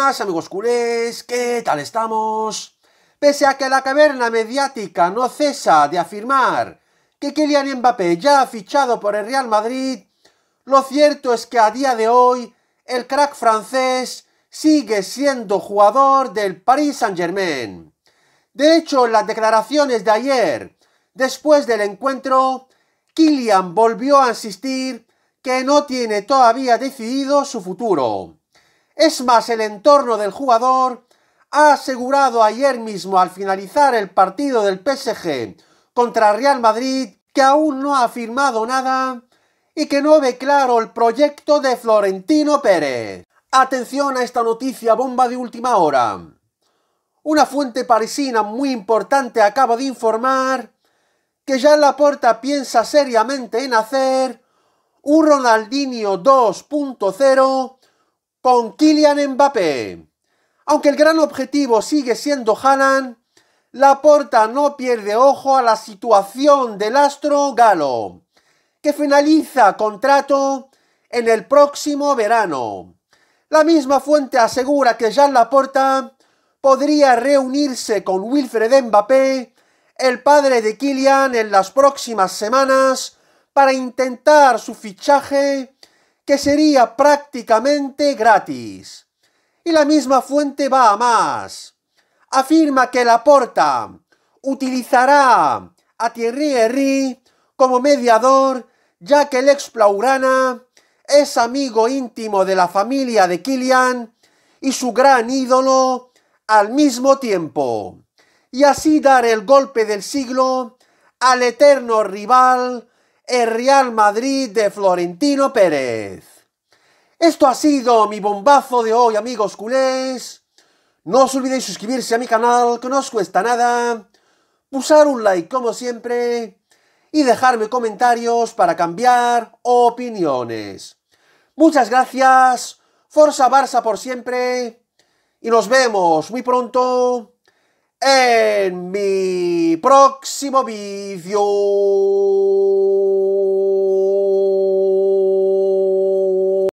amigos culés, ¿qué tal estamos? Pese a que la caverna mediática no cesa de afirmar que Kylian Mbappé ya ha fichado por el Real Madrid, lo cierto es que a día de hoy el crack francés sigue siendo jugador del Paris Saint-Germain. De hecho, en las declaraciones de ayer, después del encuentro, Kylian volvió a insistir que no tiene todavía decidido su futuro es más, el entorno del jugador ha asegurado ayer mismo al finalizar el partido del PSG contra Real Madrid que aún no ha firmado nada y que no ve claro el proyecto de Florentino Pérez. Atención a esta noticia bomba de última hora. Una fuente parisina muy importante acaba de informar que ya Laporta piensa seriamente en hacer un Ronaldinho 2.0 con Kylian Mbappé. Aunque el gran objetivo sigue siendo Haaland, Laporta no pierde ojo a la situación del astro galo, que finaliza contrato en el próximo verano. La misma fuente asegura que Jean Laporta podría reunirse con Wilfred Mbappé, el padre de Kylian, en las próximas semanas para intentar su fichaje que sería prácticamente gratis. Y la misma fuente va a más. Afirma que la porta utilizará a Thierry Henry como mediador, ya que el ex Plaurana es amigo íntimo de la familia de Kilian y su gran ídolo al mismo tiempo, y así dar el golpe del siglo al eterno rival el Real Madrid de Florentino Pérez. Esto ha sido mi bombazo de hoy, amigos culés. No os olvidéis suscribirse a mi canal, que no os cuesta nada. Pusar un like, como siempre. Y dejarme comentarios para cambiar opiniones. Muchas gracias. Forza Barça por siempre. Y nos vemos muy pronto en mi próximo vídeo.